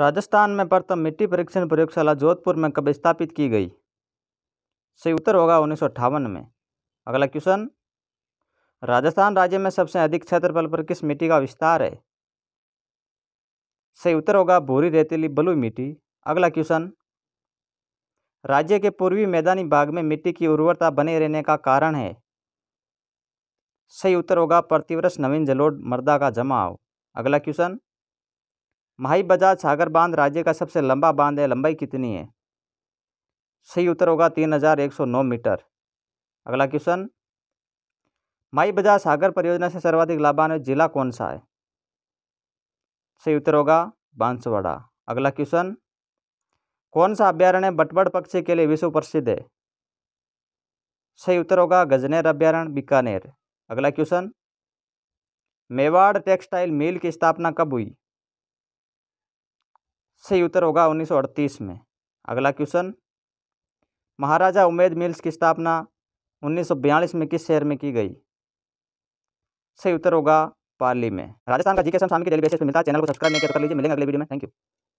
राजस्थान में प्रथम मिट्टी परीक्षण प्रयोगशाला जोधपुर में कब स्थापित की गई सही उत्तर होगा उन्नीस में अगला क्वेश्चन राजस्थान राज्य में सबसे अधिक क्षेत्रफल पर किस मिट्टी का विस्तार है सही उत्तर होगा भूरी रेतीली बलुई मिट्टी अगला क्वेश्चन राज्य के पूर्वी मैदानी भाग में मिट्टी की उर्वरता बने रहने का कारण है सही उत्तर होगा प्रतिवर्ष नवीन जलोड मर्दा का जमाव अगला क्वेश्चन माही बजाज सागर बांध राज्य का सबसे लंबा बांध है लंबाई कितनी है सही उत्तर होगा तीन हज़ार एक सौ नौ मीटर अगला क्वेश्चन माई बजाज सागर परियोजना से सर्वाधिक लाभान्वित जिला कौन सा है सही उत्तर होगा बांसवाड़ा अगला क्वेश्चन कौन सा अभ्यारण्य बटबड़ पक्षी के लिए विश्व प्रसिद्ध है सही उत्तर होगा गजनेर अभ्यारण्य बीकानेर अगला क्वेश्चन मेवाड़ टेक्सटाइल मिल की स्थापना कब हुई सही उत्तर होगा 1938 में अगला क्वेश्चन महाराजा उमेद मिल्स की स्थापना 1942 में किस शहर में की गई सही उत्तर होगा पाली में राजस्थान का जीके एस के डेली बेसिस पर मिलता है चैनल को सब्सक्राइब नहीं तो कर लीजिए मिलेंगे अगले वीडियो में थैंक यू